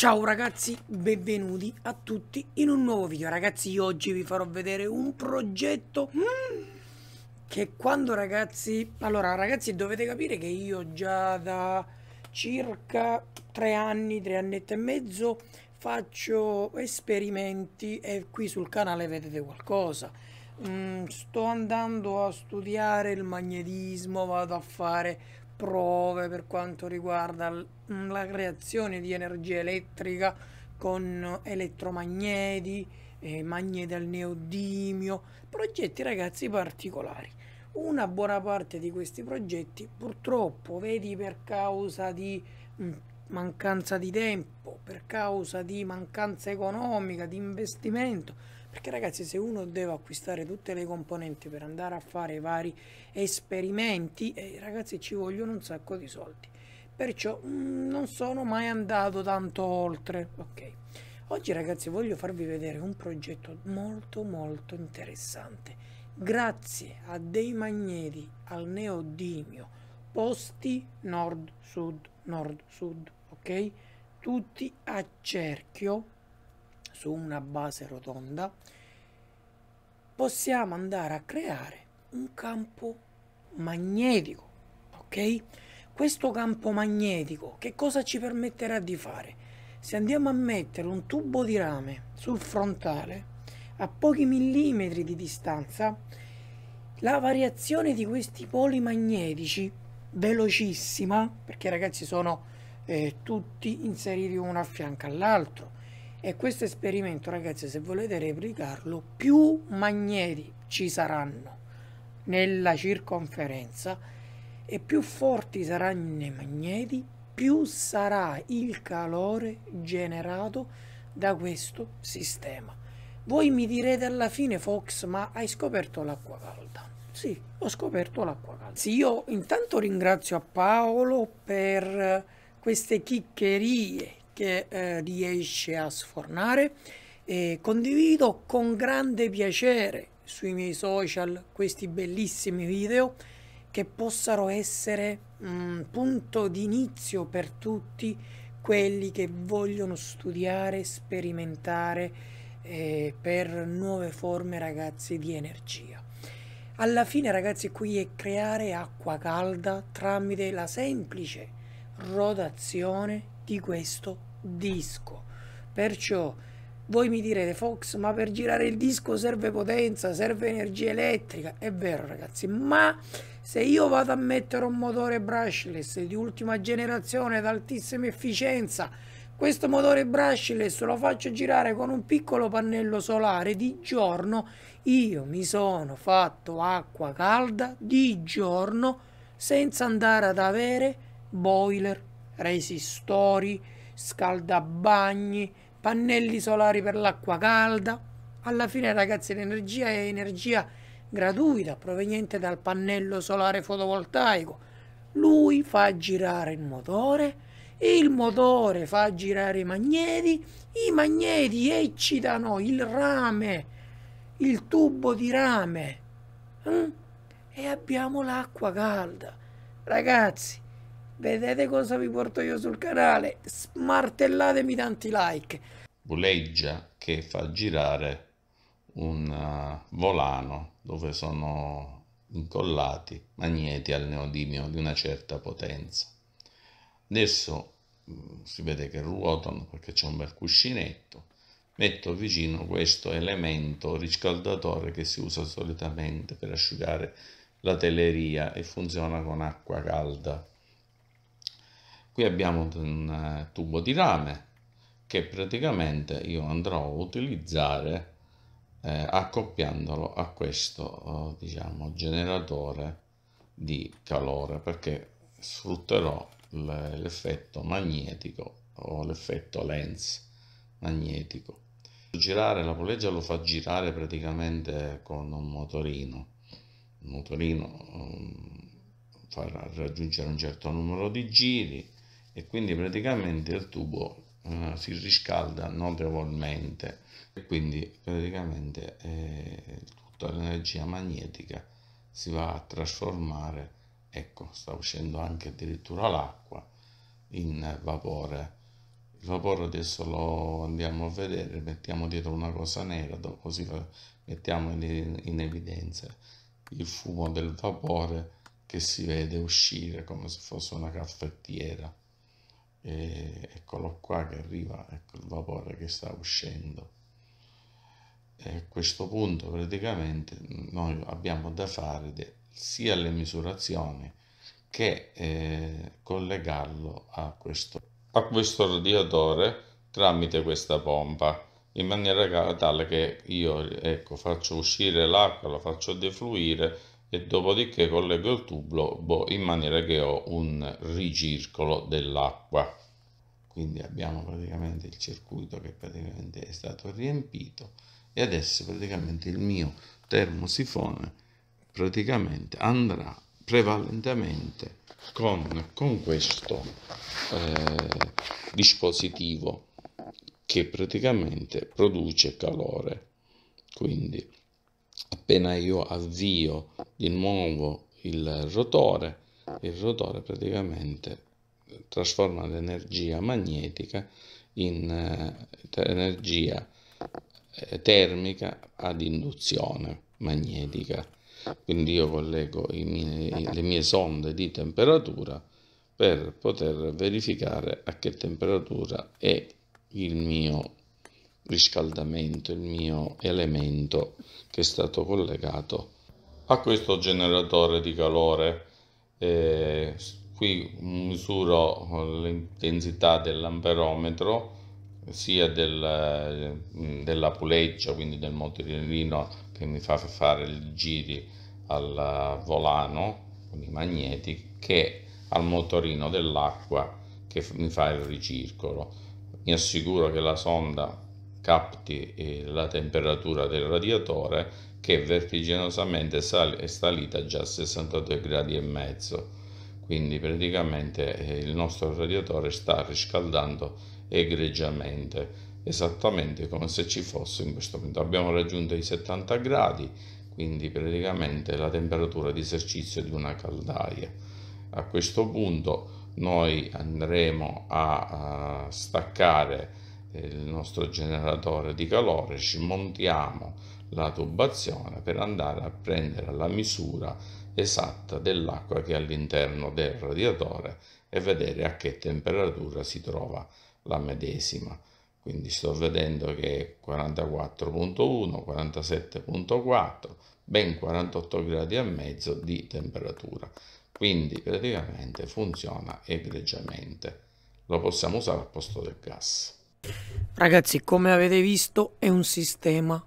Ciao ragazzi, benvenuti a tutti in un nuovo video. Ragazzi, oggi vi farò vedere un progetto mm, che quando ragazzi... Allora ragazzi, dovete capire che io già da circa tre anni, tre annetti e mezzo faccio esperimenti e qui sul canale vedete qualcosa. Mm, sto andando a studiare il magnetismo, vado a fare prove per quanto riguarda Mm, la creazione di energia elettrica con elettromagneti, eh, magneti al neodimio, progetti ragazzi particolari. Una buona parte di questi progetti purtroppo, vedi, per causa di mm, mancanza di tempo, per causa di mancanza economica, di investimento, perché ragazzi se uno deve acquistare tutte le componenti per andare a fare vari esperimenti, eh, ragazzi ci vogliono un sacco di soldi perciò mh, mm, non sono mai andato tanto oltre ok oggi ragazzi voglio farvi vedere un progetto molto molto interessante grazie a dei magneti al neodimio posti nord sud nord sud ok tutti a cerchio su una base rotonda possiamo andare a creare un campo magnetico ok questo campo magnetico che cosa ci permetterà di fare? Se andiamo a mettere un tubo di rame sul frontale a pochi millimetri di distanza, la variazione di questi poli magnetici velocissima, perché ragazzi sono eh, tutti inseriti uno a fianco all'altro, e questo esperimento ragazzi se volete replicarlo più magneti ci saranno nella circonferenza e più forti saranno i magneti, più sarà il calore generato da questo sistema. Voi mi direte alla fine, Fox, ma hai scoperto l'acqua calda? Sì, ho scoperto l'acqua calda. Sì, io intanto ringrazio a Paolo per eh, queste chiccherie che eh, riesce a sfornare e condivido con grande piacere sui miei social questi bellissimi video che possano essere un mm, punto di inizio per tutti quelli che vogliono studiare, sperimentare eh, per nuove forme ragazzi di energia. Alla fine ragazzi qui è creare acqua calda tramite la semplice rotazione di questo disco. Perciò voi mi direte Fox ma per girare il disco serve potenza, serve energia elettrica. È vero ragazzi, ma se io vado a mettere un motore brushless di ultima generazione ad altissima efficienza, questo motore brushless lo faccio girare con un piccolo pannello solare di giorno, io mi sono fatto acqua calda di giorno senza andare ad avere boiler, resistori, scaldabagni, pannelli solari per l'acqua calda. Alla fine ragazzi l'energia è energia gratuita proveniente dal pannello solare fotovoltaico. Lui fa girare il motore, il motore fa girare i magneti, i magneti eccitano il rame, il tubo di rame eh? e abbiamo l'acqua calda. Ragazzi, vedete cosa vi porto io sul canale, smartellatemi tanti like. Buleggia che fa girare un eh, volano dove sono incollati magneti al neodimio di una certa potenza. Adesso mm, si vede che ruotano perché c'è un bel cuscinetto. Metto vicino questo elemento riscaldatore che si usa solitamente per asciugare la teleria e funziona con acqua calda. Qui abbiamo un eh, tubo di rame che praticamente io andrò a utilizzare eh, accoppiandolo a questo eh, diciamo generatore di calore perché sfrutterò l'effetto magnetico o l'effetto lens magnetico girare la poleggia lo fa girare praticamente con un motorino il motorino mm, farà raggiungere un certo numero di giri e quindi praticamente il tubo Mm, si riscalda notevolmente e quindi praticamente eh, tutta l'energia magnetica si va a trasformare, ecco sta uscendo anche addirittura l'acqua in vapore. Il vapore adesso lo andiamo a vedere, mettiamo dietro una cosa nera, così mettiamo in, in evidenza il fumo del vapore che si vede uscire come se fosse una caffettiera e eccolo qua che arriva ecco il vapore che sta uscendo e a questo punto praticamente noi abbiamo da fare sia le misurazioni che eh, collegarlo a questo, a questo radiatore tramite questa pompa in maniera tale che io ecco, faccio uscire l'acqua, la faccio defluire e dopodiché collego il tubo boh, in maniera che ho un ricircolo dell'acqua quindi abbiamo praticamente il circuito che praticamente è stato riempito e adesso praticamente il mio termosifone praticamente andrà prevalentemente con, con questo eh, dispositivo che praticamente produce calore quindi appena io avvio di nuovo il rotore, il rotore praticamente trasforma l'energia magnetica in eh, energia eh, termica ad induzione magnetica. Quindi io collego mie, le mie sonde di temperatura per poter verificare a che temperatura è il mio riscaldamento, il mio elemento che è stato collegato a questo generatore di calore. Eh, qui misuro l'intensità dell'amperometro sia del, della puleggia, quindi del motorino che mi fa fare i giri al volano con i magneti, che al motorino dell'acqua che mi fa il ricircolo. Mi assicuro che la sonda capti eh, la temperatura del radiatore che vertiginosamente è salita già a 62 gradi e mezzo quindi praticamente eh, il nostro radiatore sta riscaldando egregiamente esattamente come se ci fosse in questo momento abbiamo raggiunto i 70 gradi quindi praticamente la temperatura di esercizio di una caldaia a questo punto noi andremo a, a staccare il nostro generatore di calore, ci montiamo la tubazione per andare a prendere la misura esatta dell'acqua che è all'interno del radiatore e vedere a che temperatura si trova la medesima. Quindi sto vedendo che 44.1, 47.4, ben 48 gradi e mezzo di temperatura. Quindi praticamente funziona egregiamente. Lo possiamo usare al posto del gas. Ragazzi, come avete visto, è un sistema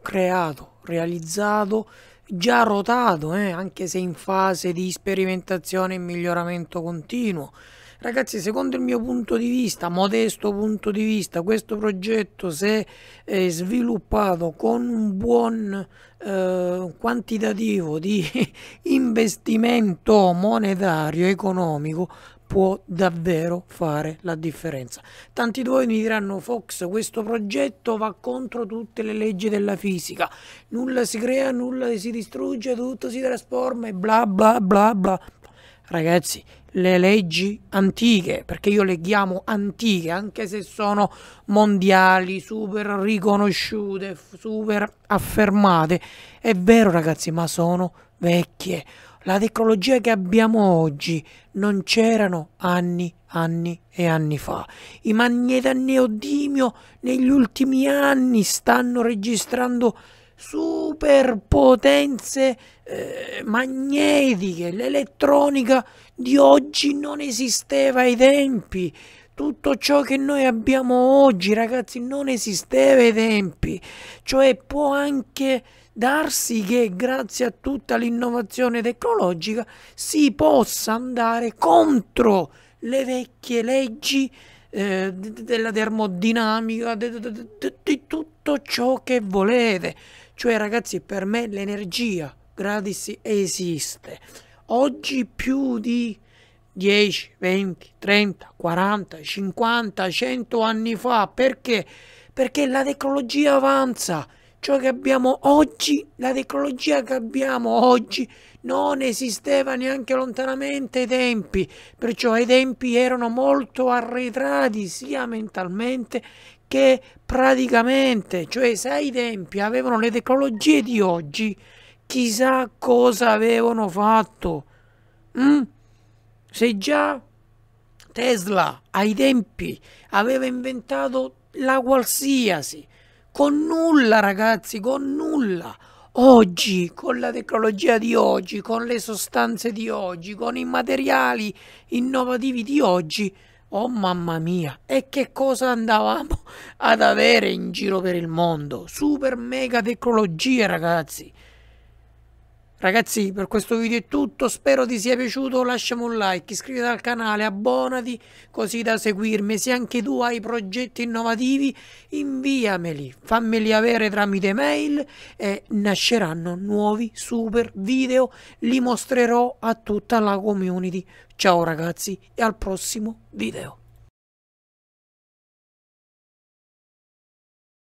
creato, realizzato, già rotato, eh, anche se in fase di sperimentazione e miglioramento continuo. Ragazzi, secondo il mio punto di vista, modesto punto di vista, questo progetto se eh, sviluppato con un buon eh, quantitativo di investimento monetario, economico, può davvero fare la differenza. Tanti di voi mi diranno Fox, questo progetto va contro tutte le leggi della fisica, nulla si crea, nulla si distrugge, tutto si trasforma e bla bla bla bla. Ragazzi, le leggi antiche, perché io le chiamo antiche, anche se sono mondiali, super riconosciute, super affermate, è vero ragazzi, ma sono vecchie la tecnologia che abbiamo oggi non c'erano anni, anni e anni fa. I magneti a neodimio negli ultimi anni stanno registrando superpotenze eh, magnetiche. L'elettronica di oggi non esisteva ai tempi tutto ciò che noi abbiamo oggi, ragazzi, non esisteva eh, ai tempi. Cioè può anche darsi che grazie a tutta l'innovazione tecnologica si possa andare contro le vecchie leggi eh, della termodinamica, di de, de, de, tutto ciò che volete. Cioè ragazzi, per me l'energia gratis esiste. Oggi più di 10, 20, 30, 40, 50, 100 anni fa. Perché? Perché la tecnologia avanza. Ciò che abbiamo oggi, la tecnologia che abbiamo oggi non esisteva neanche lontanamente ai tempi, perciò i tempi erano molto arretrati sia mentalmente che praticamente, cioè se ai tempi avevano le tecnologie di oggi, chissà cosa avevano fatto. Mm? Se già Tesla ai tempi aveva inventato la qualsiasi, con nulla ragazzi, con nulla. Oggi, con la tecnologia di oggi, con le sostanze di oggi, con i materiali innovativi di oggi, oh mamma mia, e che cosa andavamo ad avere in giro per il mondo? Super mega tecnologia ragazzi. Ragazzi per questo video è tutto, spero ti sia piaciuto, lasciami un like, iscriviti al canale, abbonati così da seguirmi, se anche tu hai progetti innovativi inviameli, fammeli avere tramite mail e nasceranno nuovi super video, li mostrerò a tutta la community. Ciao ragazzi e al prossimo video.